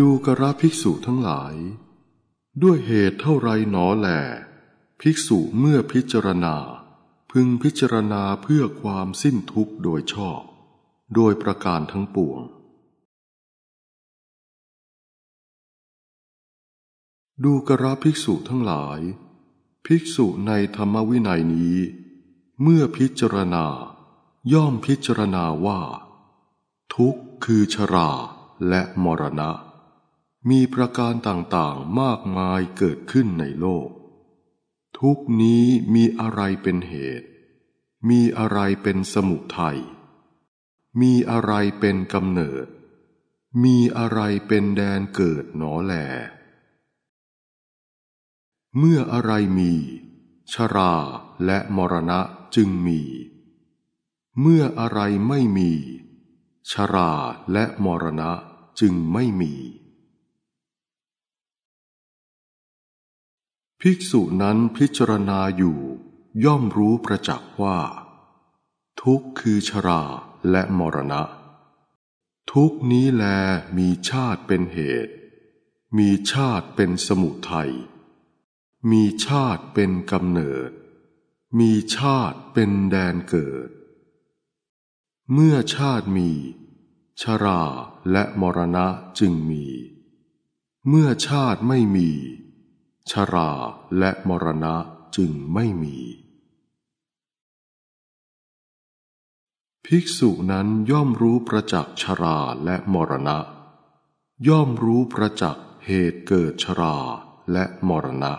ดูกระภิกษุทั้งหลาย ด้วยเหตุเท่าไรหนอแหลภิกษุเมื่อพิจารณา พึงพิจารณาเพื่อความสิ้นทุกข์โดยชอบ โดยประการทั้งปวง ดูกระภิกษุทั้งหลาย ภิกษุในธรรมวินัยนี้ เมื่อพิจารณาย่อมพิจารณาว่า ทุกข์คือชราและมรณะมีประการต่างๆมากมายเกิดขึ้นในโลก ทุกนี้มีอะไรเป็นเหตุ มีอะไรเป็นสมุทัยมีอะไรเป็นกำเนิด มีอะไรเป็นแดนเกิดหนอแล เมื่ออะไรมี ชราและมรณะจึงมี เมื่ออะไรไม่มี ชราและมรณะจึงไม่มีภิกษุนั้นพิจารณาอยู่ย่อมรู้ประจักษ์ว่า ทุกข์คือชราและมรณะ ทุกนี้แลมีชาติเป็นเหตุ มีชาติเป็นสมุทัยมีชาติเป็นกำเนิด มีชาติเป็นแดนเกิด เมื่อชาติมี ชราและมรณะจึงมี เมื่อชาติไม่มีชราและมรณะจึงไม่มี ภิกษุนั้นย่อมรู้ประจักษ์ชราและมรณะ ย่อมรู้ประจักษ์เหตุเกิดชราและมรณะ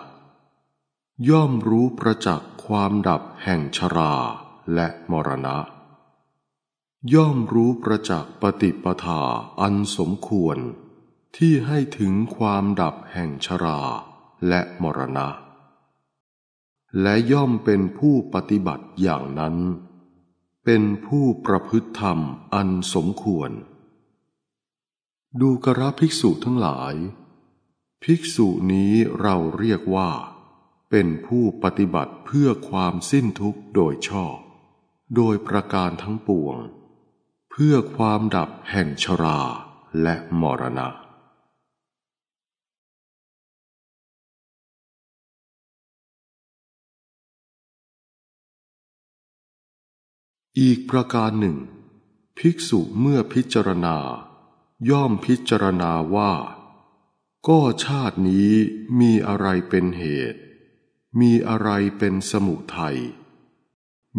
ย่อมรู้ประจักษ์ความดับแห่งชราและมรณะ ย่อมรู้ประจักษ์ปฏิปทาอันสมควรที่ให้ถึงความดับแห่ง ชราและมรณะ และย่อมเป็นผู้ปฏิบัติอย่างนั้น เป็นผู้ประพฤติธรรมอันสมควร ดูกระภิกษุทั้งหลาย ภิกษุนี้เราเรียกว่า เป็นผู้ปฏิบัติเพื่อความสิ้นทุกข์โดยชอบ โดยประการทั้งปวง เพื่อความดับแห่งชราและมรณะอีกประการหนึ่ง ภิกษุเมื่อพิจารณา ย่อมพิจารณาว่าก็ชาตินี้มีอะไรเป็นเหตุ มีอะไรเป็นสมุทัย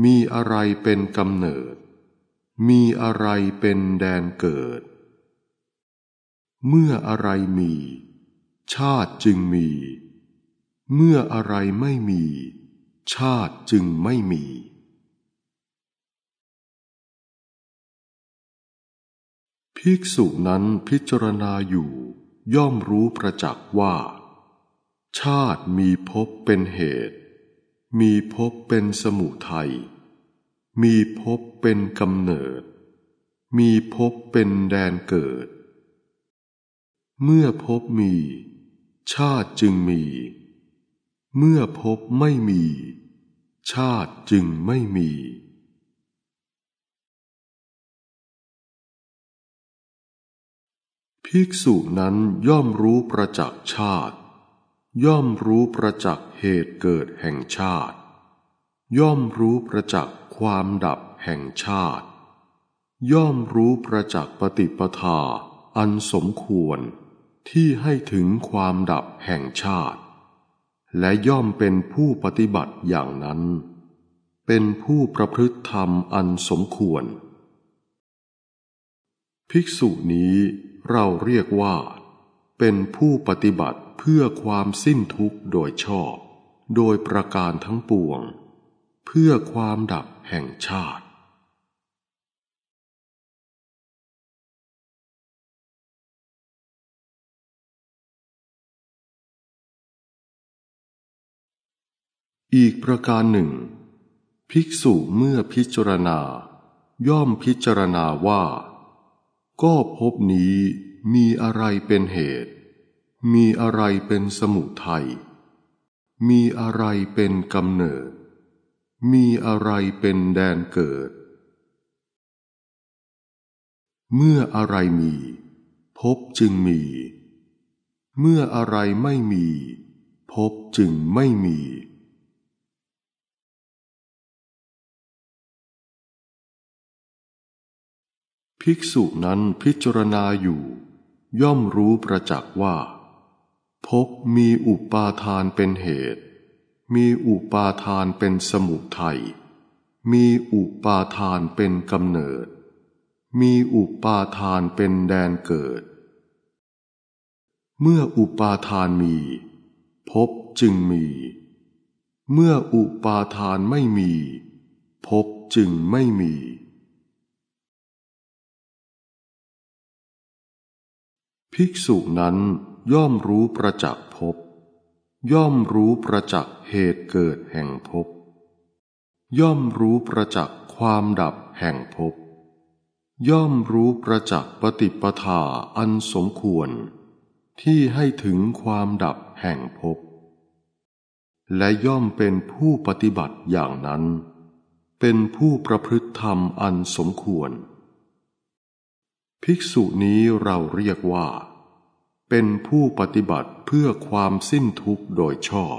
มีอะไรเป็นกำเนิด มีอะไรเป็นแดนเกิด เมื่ออะไรมี ชาติจึงมี เมื่ออะไรไม่มี ชาติจึงไม่มีภิกษุนั้นพิจารณาอยู่ย่อมรู้ประจักษ์ว่า ชาติมีภพเป็นเหตุ มีภพเป็นสมุทัยมีภพเป็นกำเนิด มีภพเป็นแดนเกิด เมื่อภพมี ชาติจึงมี เมื่อภพไม่มี ชาติจึงไม่มีภิกษุนั้นย่อมรู้ประจักษ์ชาติ ย่อมรู้ประจักษ์เหตุเกิดแห่งชาติ ย่อมรู้ประจักษ์ความดับแห่งชาติ ย่อมรู้ประจักษ์ปฏิปทา อันสมควรที่ให้ถึงความดับแห่งชาติ และย่อมเป็นผู้ปฏิบัติอย่างนั้น เป็นผู้ประพฤติธรรมอันสมควร ภิกษุนี้เราเรียกว่าเป็นผู้ปฏิบัติเพื่อความสิ้นทุกข์โดยชอบโดยประการทั้งปวง เพื่อความดับแห่งชาติ อีกประการหนึ่ง ภิกษุเมื่อพิจารณาย่อมพิจารณาว่าก็พบนี้มีอะไรเป็นเหตุ มีอะไรเป็นสมุทัยมีอะไรเป็นกำเนิด มีอะไรเป็นแดนเกิด เมื่ออะไรมีพบจึงมี เมื่ออะไรไม่มีพบจึงไม่มีภิกษุนั้นพิจารณาอยู่ย่อมรู้ประจักษ์ว่าภพมีอุปาทานเป็นเหตุ มีอุปาทานเป็นสมุทัยมีอุปาทานเป็นกำเนิด มีอุปาทานเป็นแดนเกิด เมื่ออุปาทานมีภพจึงมี เมื่ออุปาทานไม่มีภพจึงไม่มีภิกษุนั้นย่อมรู้ประจักษ์ภพย่อมรู้ประจักษ์เหตุเกิดแห่งภพย่อมรู้ประจักษ์ความดับแห่งภพย่อมรู้ประจักษ์ปฏิปทาอันสมควร ที่ให้ถึงความดับแห่งภพและย่อมเป็นผู้ปฏิบัติอย่างนั้น เป็นผู้ประพฤติธรรมอันสมควรภิกษุนี้เราเรียกว่า เป็นผู้ปฏิบัติเพื่อความสิ้นทุกข์โดยชอบ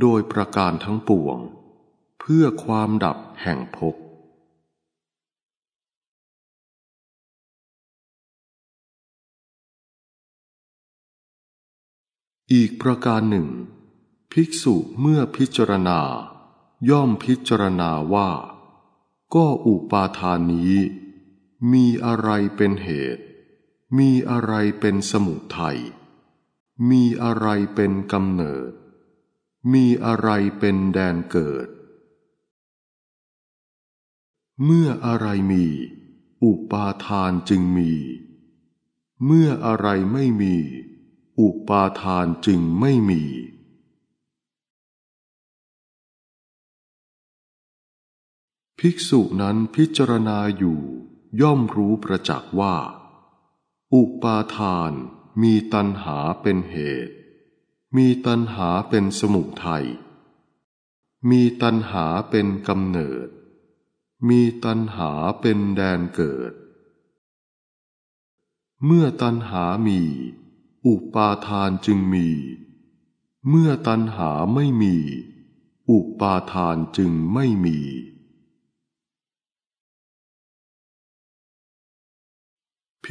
โดยประการทั้งปวง เพื่อความดับแห่งภพอีกประการหนึ่ง ภิกษุเมื่อพิจารณาย่อมพิจารณาว่าก็อุปาทานนี้มีอะไรเป็นเหตุ มีอะไรเป็นสมุทัย มีอะไรเป็นกำเนิด มีอะไรเป็นแดนเกิด เมื่ออะไรมีอุปาทานจึงมี เมื่ออะไรไม่มี อุปาทานจึงไม่มี ภิกษุนั้นพิจารณาอยู่ย่อมรู้ประจักษ์ว่า อุปาทานมีตัณหาเป็นเหตุ มีตัณหาเป็นสมุทัยมีตัณหาเป็นกำเนิด มีตัณหาเป็นแดนเกิด เมื่อตัณหามี อุปาทานจึงมี เมื่อตัณหาไม่มี อุปาทานจึงไม่มี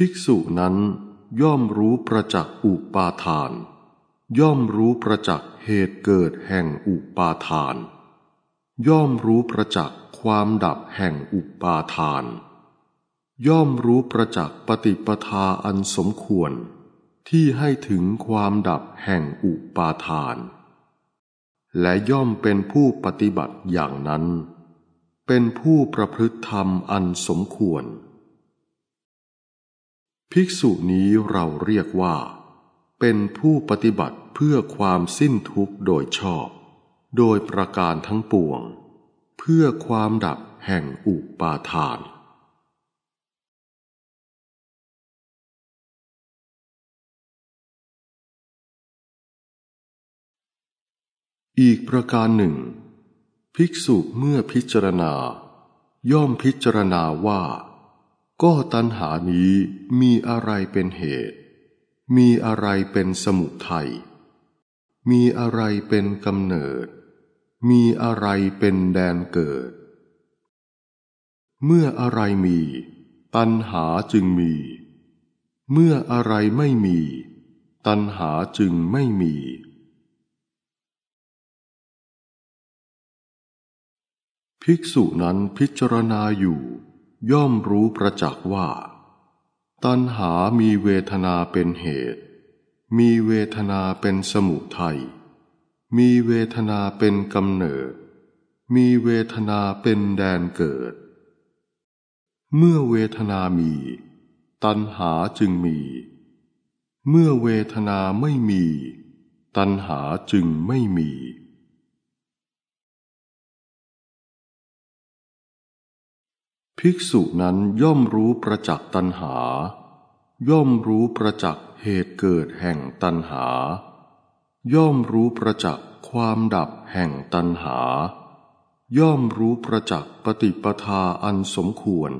ภิกษุนั้นย่อมรู้ประจักษ์อุปาทาน ย่อมรู้ประจักษ์เหตุเกิดแห่งอุปาทาน ย่อมรู้ประจักษ์ความดับแห่งอุปาทาน ย่อมรู้ประจักษ์ปฏิปทาอันสมควร ที่ให้ถึงความดับแห่งอุปาทาน และย่อมเป็นผู้ปฏิบัติอย่างนั้น เป็นผู้ประพฤติธรรมอันสมควรภิกษุนี้เราเรียกว่า เป็นผู้ปฏิบัติเพื่อความสิ้นทุกข์โดยชอบ โดยประการทั้งปวง เพื่อความดับแห่งอุปาทาน อีกประการหนึ่ง ภิกษุเมื่อพิจารณาย่อมพิจารณาว่าก็ตัณหานี้มีอะไรเป็นเหตุ มีอะไรเป็นสมุทัยมีอะไรเป็นกำเนิด มีอะไรเป็นแดนเกิด เมื่ออะไรมี ตัณหาจึงมี เมื่ออะไรไม่มี ตัณหาจึงไม่มี ภิกษุนั้นพิจารณาอยู่ย่อมรู้ประจักษ์ว่า ตัณหามีเวทนาเป็นเหตุ มีเวทนาเป็นสมุทัยมีเวทนาเป็นกำเนิด มีเวทนาเป็นแดนเกิด เมื่อเวทนามี ตัณหาจึงมี เมื่อเวทนาไม่มี ตัณหาจึงไม่มีภิกษุนั้นย่อมรู้ประจักษ์ตัณหา ย่อมรู้ประจักษ์เหตุเกิดแห่งตัณหา ย่อมรู้ประจักษ์ความดับแห่งตัณหา ย่อมรู้ประจักษ์ปฏิปทาอันสมควร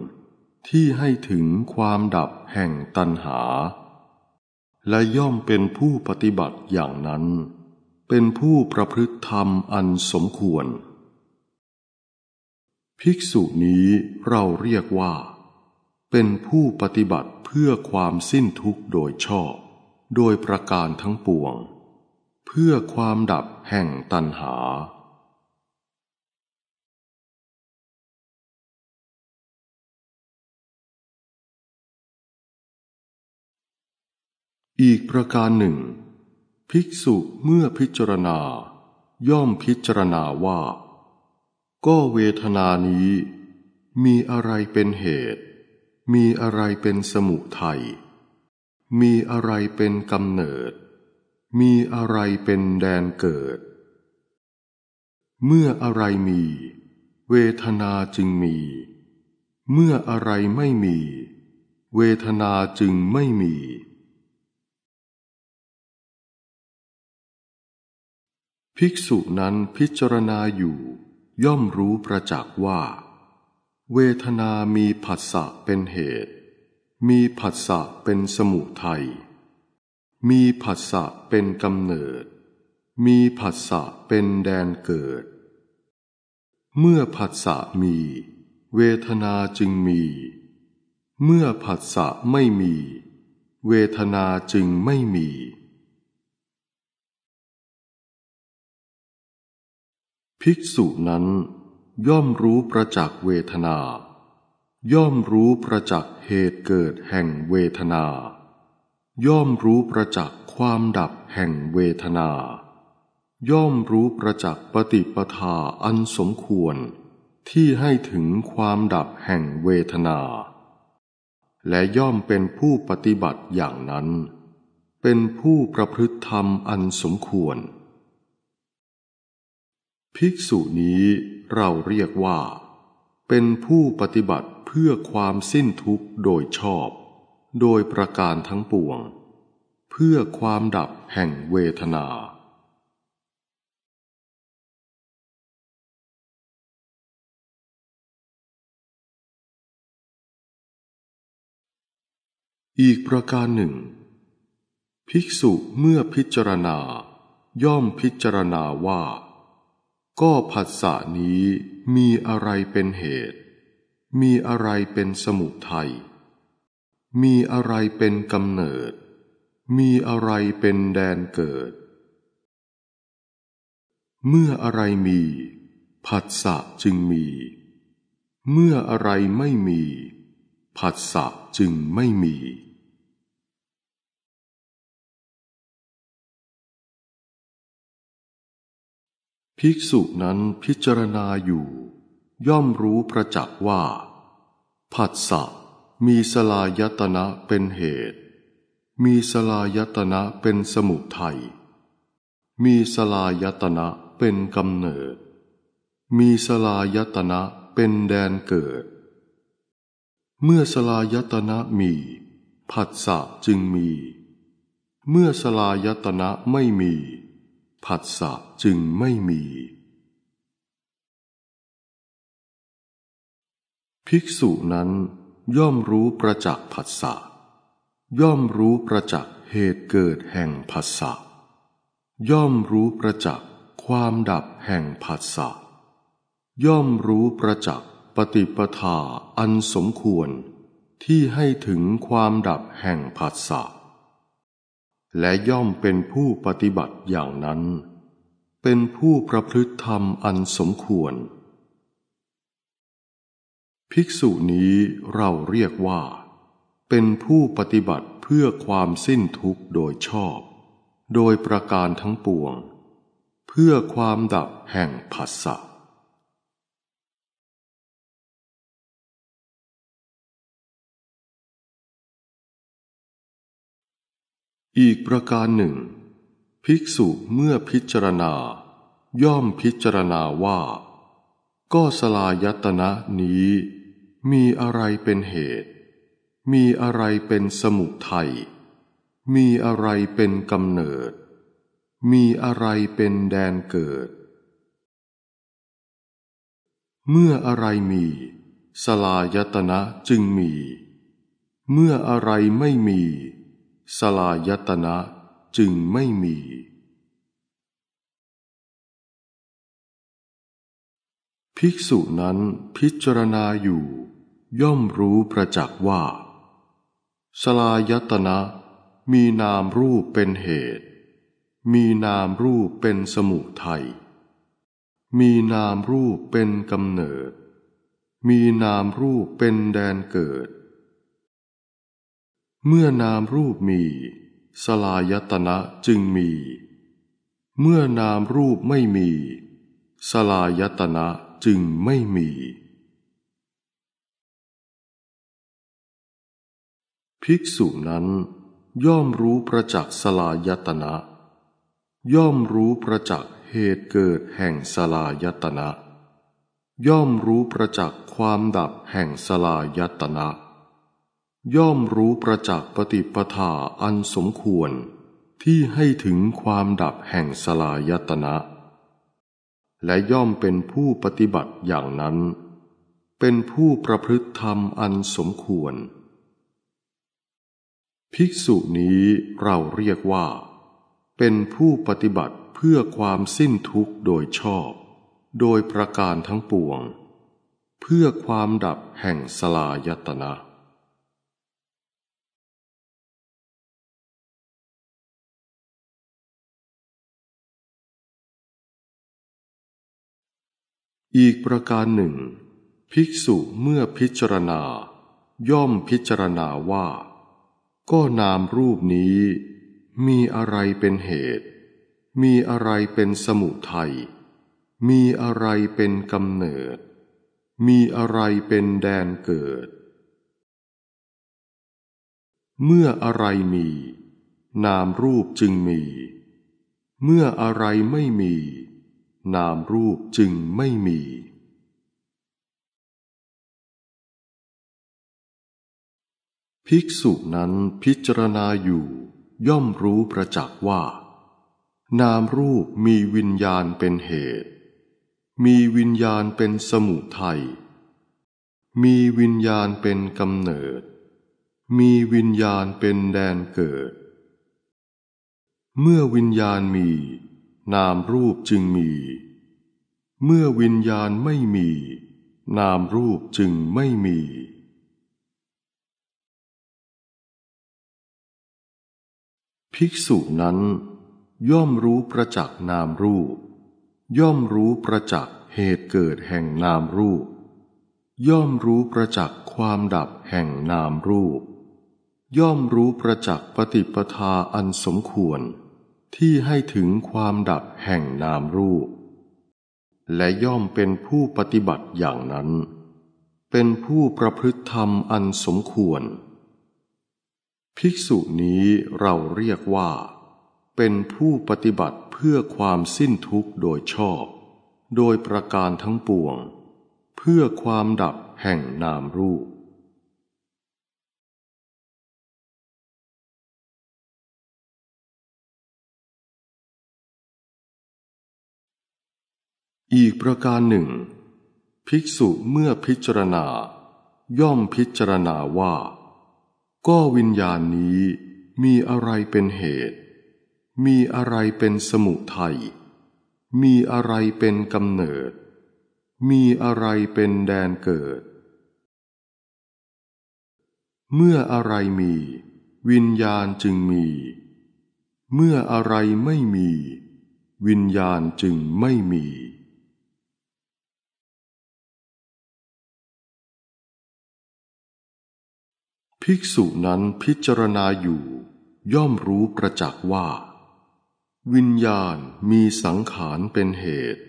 ที่ให้ถึงความดับแห่งตัณหา และย่อมเป็นผู้ปฏิบัติอย่างนั้น เป็นผู้ประพฤติธรรมอันสมควรภิกษุนี้เราเรียกว่า เป็นผู้ปฏิบัติเพื่อความสิ้นทุกข์โดยชอบ โดยประการทั้งปวง เพื่อความดับแห่งตัณหา อีกประการหนึ่ง ภิกษุเมื่อพิจารณาย่อมพิจารณาว่าก็เวทนานี้ มีอะไรเป็นเหตุ มีอะไรเป็นสมุทัย มีอะไรเป็นกำเนิด มีอะไรเป็นแดนเกิด เมื่ออะไรมี เวทนาจึงมี เมื่ออะไรไม่มี เวทนาจึงไม่มี ภิกษุนั้นพิจารณาอยู่ย่อมรู้ประจักษ์ว่า เวทนามีผัสสะเป็นเหตุ มีผัสสะเป็นสมุทัย มีผัสสะเป็นกำเนิด มีผัสสะเป็นแดนเกิด เมื่อผัสสะมี เวทนาจึงมี เมื่อผัสสะไม่มี เวทนาจึงไม่มีภิกษุนั้นย่อมรู้ประจักษ์เวทนา ย่อมรู้ประจักษ์เหตุเกิดแห่งเวทนา ย่อมรู้ประจักษ์ความดับแห่งเวทนา ย่อมรู้ประจักษ์ปฏิปทาอันสมควรที่ให้ถึงความดับแห่งเวทนา และย่อมเป็นผู้ปฏิบัติอย่างนั้น เป็นผู้ประพฤติธรรมอันสมควรภิกษุนี้เราเรียกว่าเป็นผู้ปฏิบัติเพื่อความสิ้นทุกข์โดยชอบ โดยประการทั้งปวง เพื่อความดับแห่งเวทนา อีกประการหนึ่ง ภิกษุเมื่อพิจารณาย่อมพิจารณาว่าก็ผัสสะนี้มีอะไรเป็นเหตุ มีอะไรเป็นสมุทัยมีอะไรเป็นกำเนิด มีอะไรเป็นแดนเกิด เมื่ออะไรมี ผัสสะจึงมี เมื่ออะไรไม่มีผัสสะจึงไม่มีภิกษุนั้นพิจารณาอยู่ย่อมรู้ประจักษ์ว่า ผัสสะมีสลายตนะเป็นเหตุ มีสลายตนะเป็นสมุทัยมีสลายตนะเป็นกำเนิด มีสลายตนะเป็นแดนเกิด เมื่อสลายตนะมี ผัสสะจึงมี เมื่อสลายตนะไม่มีผัสสะจึงไม่มี ภิกษุนั้นย่อมรู้ประจักษ์ผัสสะย่อมรู้ประจักษ์เหตุเกิดแห่งผัสสะย่อมรู้ประจักษ์ความดับแห่งผัสสะย่อมรู้ประจักษ์ปฏิปทาอันสมควรที่ให้ถึงความดับแห่งผัสสะและย่อมเป็นผู้ปฏิบัติอย่างนั้น เป็นผู้ประพฤติธรรมอันสมควร ภิกษุนี้เราเรียกว่า เป็นผู้ปฏิบัติเพื่อความสิ้นทุกข์โดยชอบ โดยประการทั้งปวง เพื่อความดับแห่งผัสสะอีกประการหนึ่ง ภิกษุเมื่อพิจารณา ย่อมพิจารณาว่าก็สลายตนะนี้ มีอะไรเป็นเหตุ มีอะไรเป็นสมุทัยมีอะไรเป็นกำเนิด มีอะไรเป็นแดนเกิด เมื่ออะไรมีสลายตนะจึงมี เมื่ออะไรไม่มีสลายตนะจึงไม่มี ภิกษุนั้นพิจารณาอยู่ย่อมรู้ประจักษ์ว่า สลายตนะมีนามรูปเป็นเหตุ มีนามรูปเป็นสมุทัยมีนามรูปเป็นกำเนิด มีนามรูปเป็นแดนเกิดเมื่อนามรูปมี สลายตนะจึงมี เมื่อนามรูปไม่มี สลายตนะจึงไม่มี ภิกษุนั้น ย่อมรู้ประจักษ์สลายตนะ ย่อมรู้ประจักษ์เหตุเกิดแห่งสลายตนะ ย่อมรู้ประจักษ์ความดับแห่งสลายตนะย่อมรู้ประจักษ์ปฏิปทาอันสมควรที่ให้ถึงความดับแห่งสลายตนะ และย่อมเป็นผู้ปฏิบัติอย่างนั้น เป็นผู้ประพฤติธรรมอันสมควร ภิกษุนี้เราเรียกว่า เป็นผู้ปฏิบัติเพื่อความสิ้นทุกข์โดยชอบ โดยประการทั้งปวง เพื่อความดับแห่งสลายตนะอีกประการหนึ่ง ภิกษุเมื่อพิจารณา ย่อมพิจารณาว่า ก็นามรูปนี้มีอะไรเป็นเหตุ มีอะไรเป็นสมุทัย มีอะไรเป็นกำเนิด มีอะไรเป็นแดนเกิด เมื่ออะไรมี นามรูปจึงมี เมื่ออะไรไม่มีนามรูปจึงไม่มี ภิกษุนั้นพิจารณาอยู่ย่อมรู้ประจักษ์ว่า นามรูปมีวิญญาณเป็นเหตุ มีวิญญาณเป็นสมุทัย มีวิญญาณเป็นกำเนิด มีวิญญาณเป็นแดนเกิด เมื่อวิญญาณมีนามรูปจึงมี เมื่อวิญญาณไม่มี นามรูปจึงไม่มี ภิกษุนั้น ย่อมรู้ประจักษ์นามรูป ย่อมรู้ประจักษ์เหตุเกิดแห่งนามรูป ย่อมรู้ประจักษ์ความดับแห่งนามรูป ย่อมรู้ประจักษ์ปฏิปทาอันสมควรที่ให้ถึงความดับแห่งนามรูป และย่อมเป็นผู้ปฏิบัติอย่างนั้น เป็นผู้ประพฤติธรรมอันสมควร ภิกษุนี้เราเรียกว่าเป็นผู้ปฏิบัติเพื่อความสิ้นทุกข์โดยชอบโดยประการทั้งปวง เพื่อความดับแห่งนามรูปอีกประการหนึ่ง ภิกษุเมื่อพิจารณาย่อมพิจารณาว่าก็วิญญาณนี้มีอะไรเป็นเหตุ มีอะไรเป็นสมุทัย มีอะไรเป็นกำเนิด มีอะไรเป็นแดนเกิด เมื่ออะไรมีวิญญาณจึงมี เมื่ออะไรไม่มี วิญญาณจึงไม่มีภิกษุนั้นพิจารณาอยู่ย่อมรู้ประจักษ์ว่า วิญญาณมีสังขารเป็นเหตุ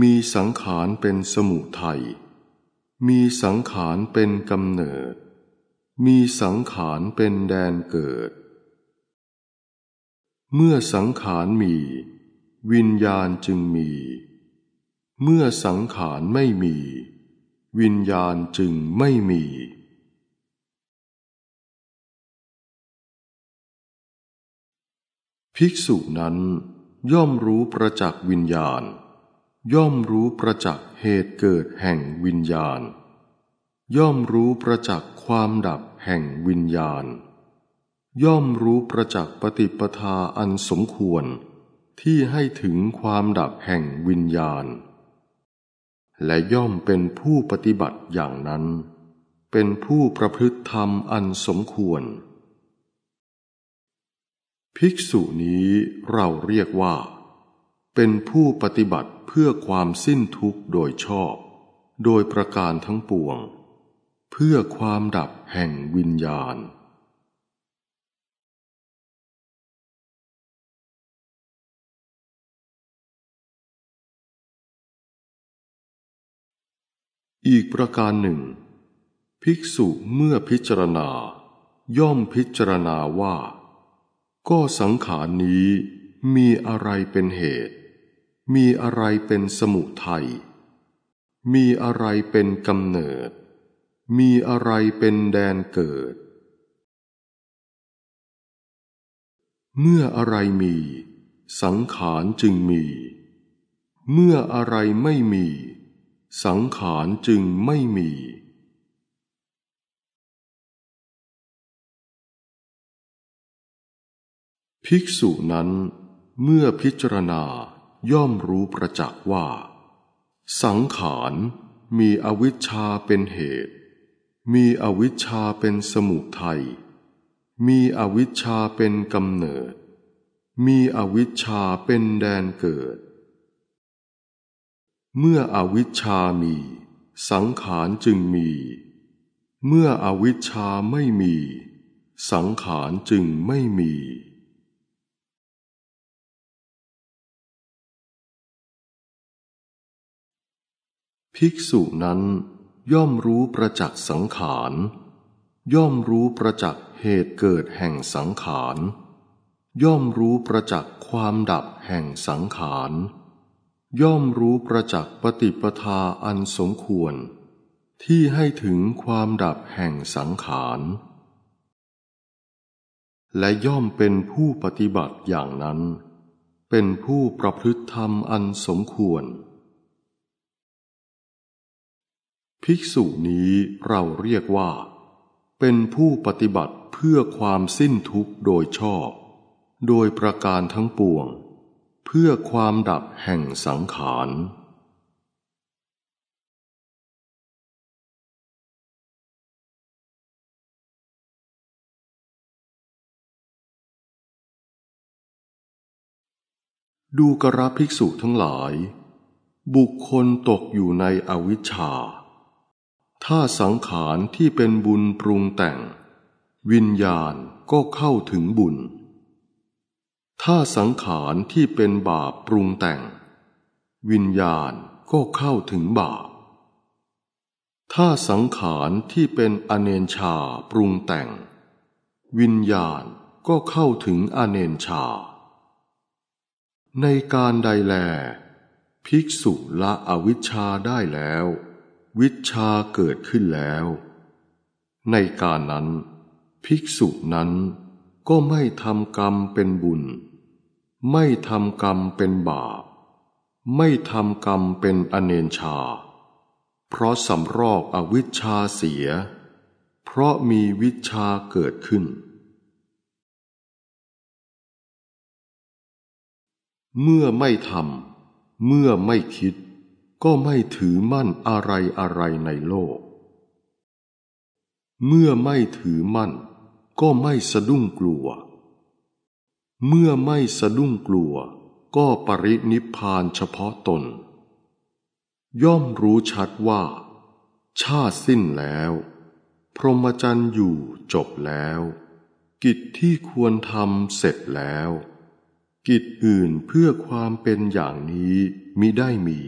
มีสังขารเป็นสมุทัยมีสังขารเป็นกำเนิด มีสังขารเป็นแดนเกิด เมื่อสังขารมี วิญญาณจึงมี เมื่อสังขารไม่มี วิญญาณจึงไม่มีภิกษุนั้นย่อมรู้ประจักษ์วิญญาณ ย่อมรู้ประจักษ์เหตุเกิดแห่งวิญญาณ ย่อมรู้ประจักษ์ความดับแห่งวิญญาณ ย่อมรู้ประจักษ์ ปฏิปทาอันสมควรที่ให้ถึงความดับแห่งวิญญาณ และย่อมเป็นผู้ปฏิบัติอย่างนั้น เป็นผู้ประพฤติธรรมอันสมควรภิกษุนี้เราเรียกว่าเป็นผู้ปฏิบัติเพื่อความสิ้นทุกข์โดยชอบโดยประการทั้งปวง เพื่อความดับแห่งวิญญาณ อีกประการหนึ่ง ภิกษุเมื่อพิจารณาย่อมพิจารณาว่าก็สังขารนี้มีอะไรเป็นเหตุ มีอะไรเป็นสมุทัยมีอะไรเป็นกำเนิด มีอะไรเป็นแดนเกิด เมื่ออะไรมี สังขารจึงมี เมื่ออะไรไม่มี สังขารจึงไม่มีภิกษุนั้นเมื่อพิจารณาย่อมรู้ประจักษ์ว่า สังขารมีอวิชชาเป็นเหตุ มีอวิชชาเป็นสมุทัยมีอวิชชาเป็นกำเนิด มีอวิชชาเป็นแดนเกิด เมื่ออวิชชามี สังขารจึงมี เมื่ออวิชชาไม่มี สังขารจึงไม่มีภิกษุนั้นย่อมรู้ประจักษ์สังขารย่อมรู้ประจักษ์เหตุเกิดแห่งสังขารย่อมรู้ประจักษ์ความดับแห่งสังขารย่อมรู้ประจักษ์ปฏิปทาอันสมควร ที่ให้ถึงความดับแห่งสังขารและย่อมเป็นผู้ปฏิบัติอย่างนั้น เป็นผู้ประพฤติธรรมอันสมควรภิกษุนี้เราเรียกว่า เป็นผู้ปฏิบัติเพื่อความสิ้นทุกข์โดยชอบ โดยประการทั้งปวง เพื่อความดับแห่งสังขาร ดูกระภิกษุทั้งหลาย บุคคลตกอยู่ในอวิชชาถ้าสังขารที่เป็นบุญปรุงแต่ง วิญญาณก็เข้าถึงบุญ ถ้าสังขารที่เป็นบาปปรุงแต่ง วิญญาณก็เข้าถึงบาป ถ้าสังขารที่เป็นอเนนชาปรุงแต่ง วิญญาณก็เข้าถึงอเนนชา ในการใดแล ภิกษุละอวิชชาได้แล้ววิชาเกิดขึ้นแล้ว ในการนั้นภิกษุนั้นก็ไม่ทำกรรมเป็นบุญ ไม่ทำกรรมเป็นบาป ไม่ทำกรรมเป็นอเนนชา เพราะสำรอกอวิชชาเสีย เพราะมีวิชาเกิดขึ้น เมื่อไม่ทำเมื่อไม่คิดก็ไม่ถือมั่นอะไรอะไรในโลก เมื่อไม่ถือมั่น ก็ไม่สะดุ้งกลัว เมื่อไม่สะดุ้งกลัวก็ปรินิพานเฉพาะตน ย่อมรู้ชัดว่า ชาติสิ้นแล้วพรหมจรรย์อยู่จบแล้ว กิจที่ควรทำเสร็จแล้ว กิจอื่นเพื่อความเป็นอย่างนี้มิได้มี